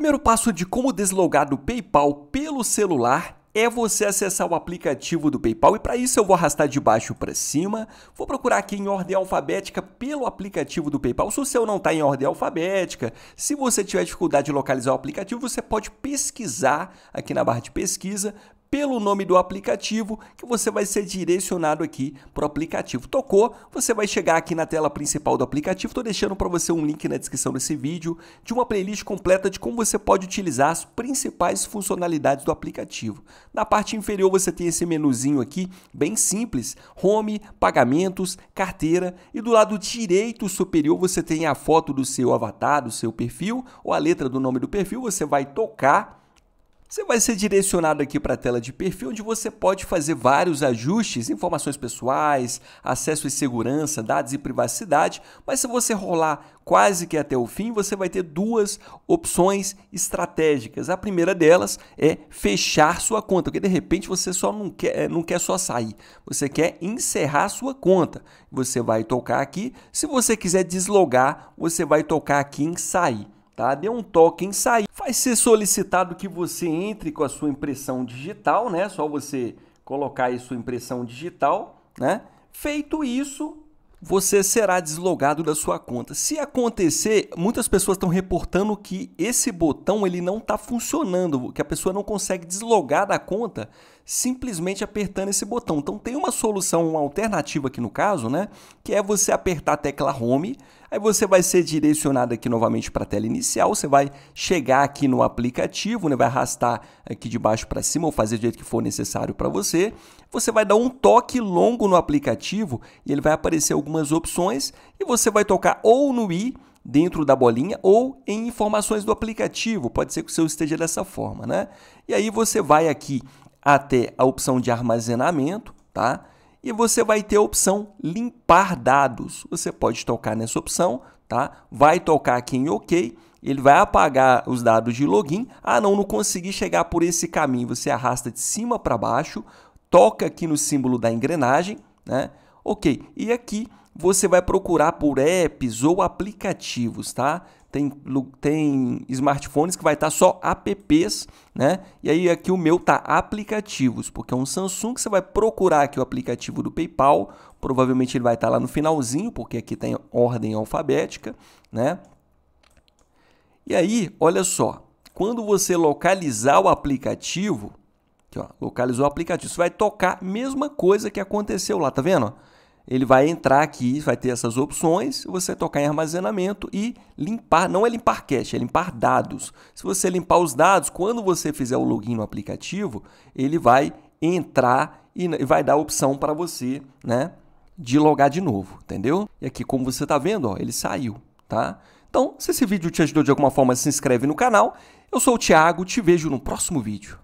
primeiro passo de como deslogar do PayPal pelo celular é você acessar o aplicativo do PayPal e para isso eu vou arrastar de baixo para cima, vou procurar aqui em ordem alfabética pelo aplicativo do PayPal. Se o seu não está em ordem alfabética, se você tiver dificuldade de localizar o aplicativo, você pode pesquisar aqui na barra de pesquisa pelo nome do aplicativo que você vai ser direcionado aqui para o aplicativo. Tocou, você vai chegar aqui na tela principal do aplicativo. Estou deixando para você um link na descrição desse vídeo de uma playlist completa de como você pode utilizar as principais funcionalidades do aplicativo. Na parte inferior você tem esse menuzinho aqui, bem simples, Home, Pagamentos, Carteira e do lado direito superior você tem a foto do seu avatar, do seu perfil ou a letra do nome do perfil. Você vai tocar você vai ser direcionado aqui para a tela de perfil, onde você pode fazer vários ajustes, informações pessoais, acesso e segurança, dados e privacidade, mas se você rolar quase que até o fim, você vai ter duas opções estratégicas. A primeira delas é fechar sua conta, porque de repente você só não quer, eh, não quer só sair, você quer encerrar sua conta. Você vai tocar aqui, se você quiser deslogar, você vai tocar aqui em sair tá? Dê um toque em sair. Vai ser solicitado que você entre com a sua impressão digital, né? Só você colocar aí sua impressão digital, né? Feito isso, você será deslogado da sua conta. Se acontecer, muitas pessoas estão reportando que esse botão ele não está funcionando, que a pessoa não consegue deslogar da conta simplesmente apertando esse botão. Então tem uma solução uma alternativa aqui no caso, né? Que é você apertar a tecla Home Aí você vai ser direcionado aqui novamente para a tela inicial, você vai chegar aqui no aplicativo, né? vai arrastar aqui de baixo para cima ou fazer do jeito que for necessário para você. Você vai dar um toque longo no aplicativo e ele vai aparecer algumas opções e você vai tocar ou no i dentro da bolinha ou em informações do aplicativo, pode ser que o seu esteja dessa forma, né? E aí você vai aqui até a opção de armazenamento, tá? e você vai ter a opção limpar dados. Você pode tocar nessa opção, tá? Vai tocar aqui em OK, ele vai apagar os dados de login. Ah, não, não consegui chegar por esse caminho. Você arrasta de cima para baixo, toca aqui no símbolo da engrenagem, né? OK. E aqui você vai procurar por apps ou aplicativos, tá? tem, tem smartphones que vai estar tá só apps, né? E aí aqui o meu tá aplicativos, porque é um Samsung, você vai procurar aqui o aplicativo do PayPal, provavelmente ele vai estar tá lá no finalzinho, porque aqui tem tá ordem alfabética, né? E aí, olha só, quando você localizar o aplicativo, aqui ó, localizou o aplicativo, você vai tocar mesma coisa que aconteceu lá, tá vendo? ele vai entrar aqui, vai ter essas opções, você tocar em armazenamento e limpar, não é limpar cache, é limpar dados. Se você limpar os dados, quando você fizer o login no aplicativo, ele vai entrar e vai dar a opção para você, né, de logar de novo, entendeu? E aqui, como você está vendo, ó, ele saiu, tá? Então, se esse vídeo te ajudou de alguma forma, se inscreve no canal. Eu sou o Thiago, te vejo no próximo vídeo.